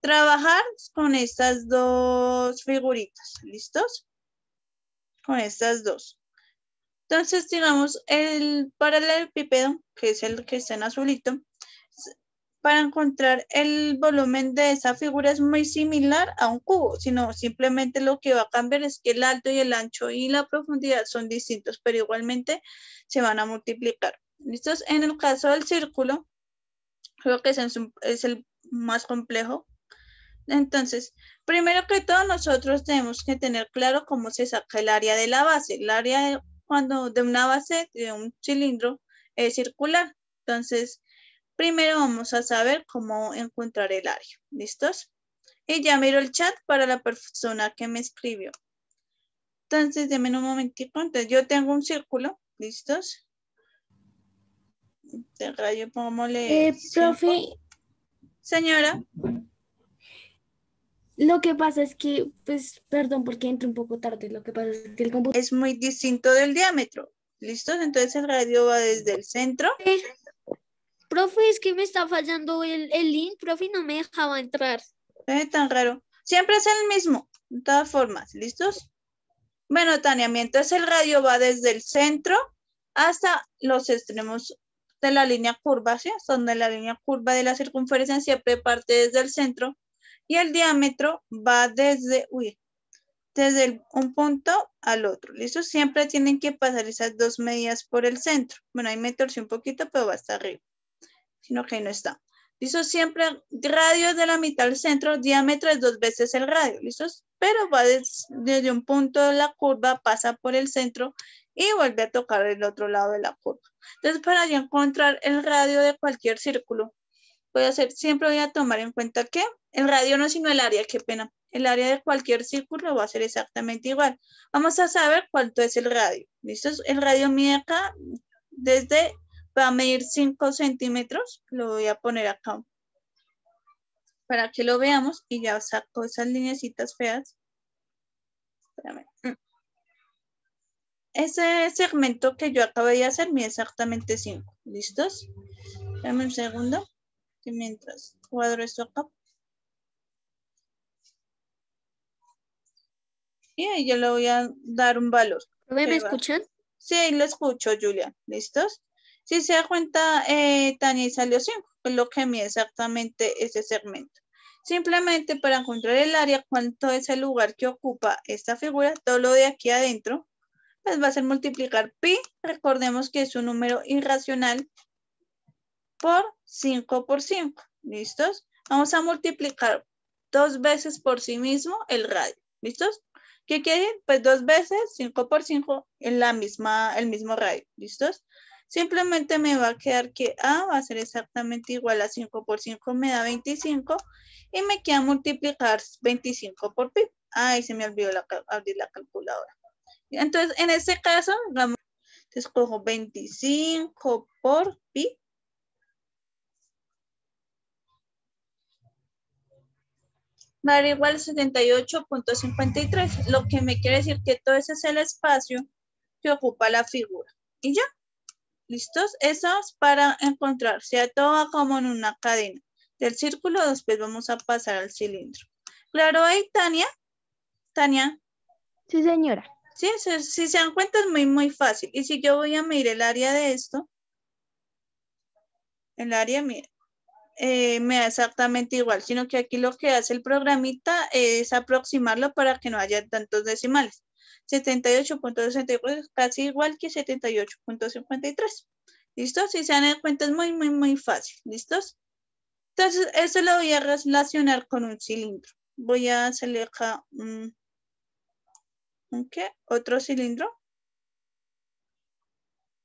trabajar con estas dos figuritas, ¿listos? Con estas dos. Entonces, digamos, el paralelepípedo, que es el que está en azulito, para encontrar el volumen de esa figura es muy similar a un cubo, sino simplemente lo que va a cambiar es que el alto y el ancho y la profundidad son distintos, pero igualmente se van a multiplicar. ¿Listos? En el caso del círculo, creo que es el más complejo, entonces, primero que todo, nosotros tenemos que tener claro cómo se saca el área de la base. El área cuando de una base, de un cilindro, es circular. Entonces, primero vamos a saber cómo encontrar el área. ¿Listos? Y ya miro el chat para la persona que me escribió. Entonces, denme un momentito. Entonces, yo tengo un círculo. ¿Listos? ¿De eh, Señora. Lo que pasa es que, pues, perdón porque entro un poco tarde, lo que pasa es que el computador... Es muy distinto del diámetro, ¿listos? Entonces el radio va desde el centro. Eh, profe, es que me está fallando el, el link, profe, no me dejaba entrar. Es eh, tan raro. Siempre es el mismo, de todas formas, ¿listos? Bueno, Tania, mientras el radio va desde el centro hasta los extremos de la línea curva, ¿sí? Donde la línea curva de la circunferencia siempre parte desde el centro y el diámetro va desde, desde un punto al otro. ¿Listo? Siempre tienen que pasar esas dos medias por el centro. Bueno, ahí me un poquito, pero va hasta arriba. Sino que no está. ¿Listo? Siempre radio de la mitad al centro, diámetro es dos veces el radio. ¿Listo? Pero va desde un punto de la curva, pasa por el centro y vuelve a tocar el otro lado de la curva. Entonces, para encontrar el radio de cualquier círculo, voy a hacer, siempre voy a tomar en cuenta que el radio no, sino el área, qué pena. El área de cualquier círculo va a ser exactamente igual. Vamos a saber cuánto es el radio. ¿listos? El radio mide acá desde, va a medir 5 centímetros. Lo voy a poner acá para que lo veamos y ya saco esas linecitas feas. Espérame. Ese segmento que yo acabo de hacer mide exactamente 5. ¿Listos? Dame un segundo que mientras cuadro esto acá. Y ahí yo le voy a dar un valor. ¿Me, escuchan? Sí, lo escucho, Julia. ¿Listos? Si se da cuenta, eh, Tani salió 5, lo que mide exactamente ese segmento. Simplemente para encontrar el área, cuánto es el lugar que ocupa esta figura, todo lo de aquí adentro, pues va a ser multiplicar pi. Recordemos que es un número irracional por 5 por 5. ¿Listos? Vamos a multiplicar dos veces por sí mismo el radio. ¿Listos? ¿Qué quiere decir? Pues dos veces 5 por 5 en la misma, el mismo radio. ¿Listos? Simplemente me va a quedar que A va a ser exactamente igual a 5 por 5 me da 25 y me queda multiplicar 25 por pi. Ay, se me olvidó abrir la calculadora. Entonces, en este caso, escojo 25 por pi va igual 78.53, lo que me quiere decir que todo ese es el espacio que ocupa la figura. Y ya, ¿listos? esos para encontrar, sea todo como en una cadena. Del círculo después vamos a pasar al cilindro. Claro, ahí ¿eh, Tania. Tania. Sí, señora. Sí, si, se dan cuenta es muy, muy fácil. Y si yo voy a medir el área de esto, el área, mira, eh, me da exactamente igual, sino que aquí lo que hace el programita es aproximarlo para que no haya tantos decimales. 78.64 es casi igual que 78.53. Listo, Si se dan cuenta es muy, muy, muy fácil. ¿Listos? Entonces, esto lo voy a relacionar con un cilindro. Voy a seleccionar otro cilindro.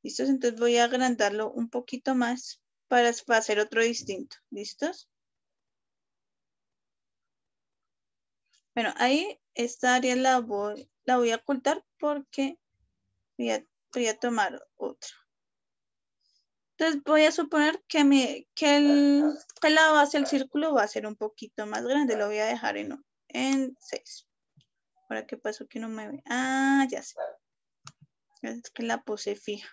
¿Listos? Entonces voy a agrandarlo un poquito más para hacer otro distinto. ¿Listos? Bueno, ahí esta área la voy, la a ocultar porque voy a, tomar otra. Entonces voy a suponer que, que, el, la base del círculo va a ser un poquito más grande. Lo voy a dejar en, en 6. Ahora, ¿qué pasó que no me ve? Ah, ya sé. Es que la puse fija.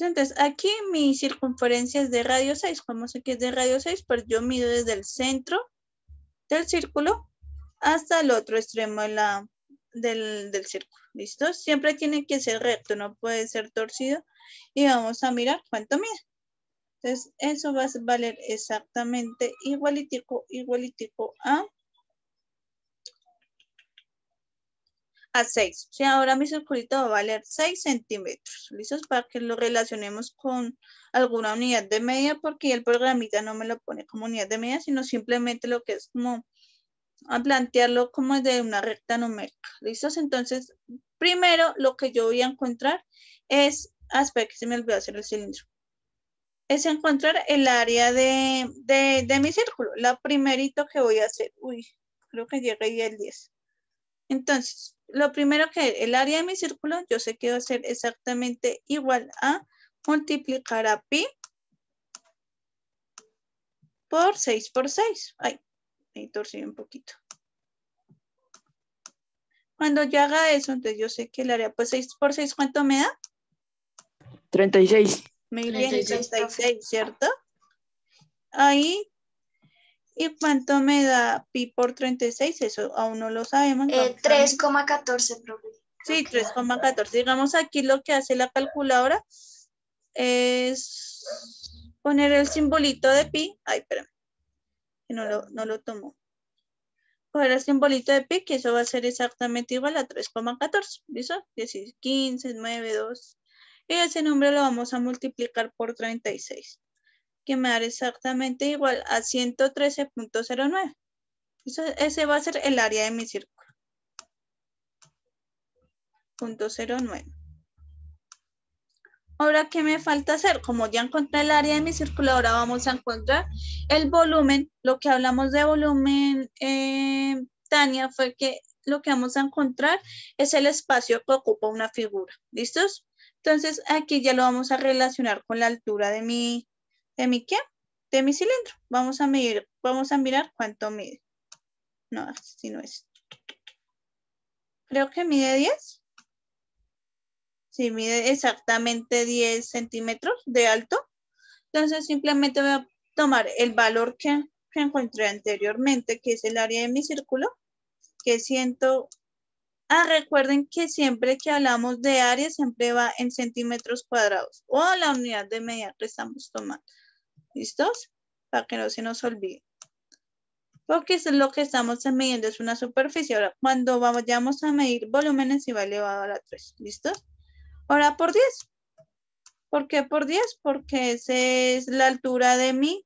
entonces Aquí mi circunferencia es de radio 6, como sé que es de radio 6, pues yo mido desde el centro del círculo hasta el otro extremo de la, del, del círculo, ¿listo? Siempre tiene que ser recto, no puede ser torcido. Y vamos a mirar cuánto mide. Entonces, eso va a valer exactamente igualitico, igualitico a a 6. O sea, ahora mi circulito va a valer 6 centímetros. ¿Listos? Para que lo relacionemos con alguna unidad de media, porque el programita no me lo pone como unidad de media, sino simplemente lo que es como a plantearlo como de una recta numérica. ¿Listos? Entonces, primero lo que yo voy a encontrar es, aspecto, ah, se me olvidó hacer el cilindro, es encontrar el área de, mi círculo. La primerito que voy a hacer, uy, creo que llegué ahí el 10. Entonces, lo primero que el área de mi círculo, yo sé que va a ser exactamente igual a multiplicar a pi por 6 por 6. Ay, me torcido un poquito. Cuando yo haga eso, entonces yo sé que el área, pues 6 por 6, ¿cuánto me da? 36. Muy bien, 36, 36 ¿cierto? Ahí ¿Y cuánto me da pi por 36? Eso aún no lo sabemos. Eh, 3,14, profe. Sí, 3,14. Digamos aquí lo que hace la calculadora es poner el simbolito de pi. Ay, espérame. Que no lo, no lo tomó. Poner el simbolito de pi, que eso va a ser exactamente igual a 3,14. ¿Listo? 15, 9, 2. Y ese número lo vamos a multiplicar por 36 que me dará exactamente igual a 113.09. Ese va a ser el área de mi círculo. Punto 09. Ahora, ¿qué me falta hacer? Como ya encontré el área de mi círculo, ahora vamos a encontrar el volumen. Lo que hablamos de volumen, eh, Tania, fue que lo que vamos a encontrar es el espacio que ocupa una figura. ¿Listos? Entonces, aquí ya lo vamos a relacionar con la altura de mi, de mi qué? De mi cilindro. Vamos a medir, vamos a mirar cuánto mide. No, si no es. Creo que mide 10. Sí, mide exactamente 10 centímetros de alto. Entonces simplemente voy a tomar el valor que, encontré anteriormente, que es el área de mi círculo, que siento... Ah, recuerden que siempre que hablamos de área, siempre va en centímetros cuadrados o la unidad de medida que estamos tomando. ¿Listos? Para que no se nos olvide. Porque es lo que estamos midiendo, es una superficie. Ahora, cuando vayamos a medir volúmenes, y va elevado a la 3. ¿Listos? Ahora por 10. ¿Por qué por 10? Porque esa es la altura de mi,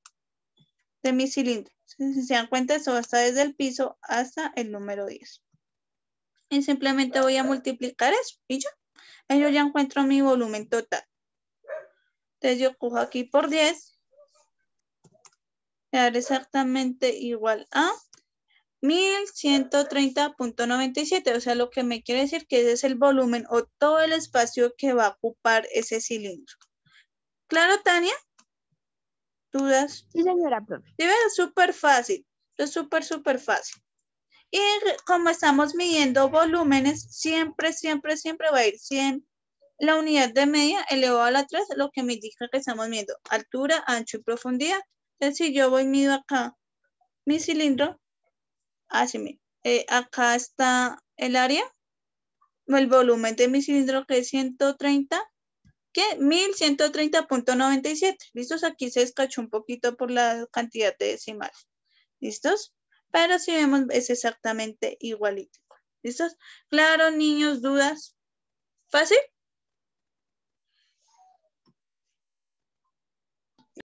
de mi cilindro. Si se dan cuenta, eso va hasta desde el piso hasta el número 10. Y simplemente voy a multiplicar eso. Y ya. Y yo ya encuentro mi volumen total. Entonces yo cojo aquí por 10 era exactamente igual a 1130.97, o sea, lo que me quiere decir que ese es el volumen o todo el espacio que va a ocupar ese cilindro. ¿Claro, Tania? ¿Dudas? Sí, señora, profe. es súper fácil, es súper, súper fácil. Y como estamos midiendo volúmenes, siempre, siempre, siempre va a ir 100. La unidad de media elevada a la 3, lo que me indica que estamos midiendo altura, ancho y profundidad. Entonces, si yo voy, mido acá mi cilindro, así ah, me, eh, acá está el área, el volumen de mi cilindro que es 130, que 1130.97. ¿Listos? Aquí se escachó un poquito por la cantidad de decimales. ¿Listos? Pero si vemos es exactamente igualito. ¿Listos? Claro, niños, dudas. ¿Fácil?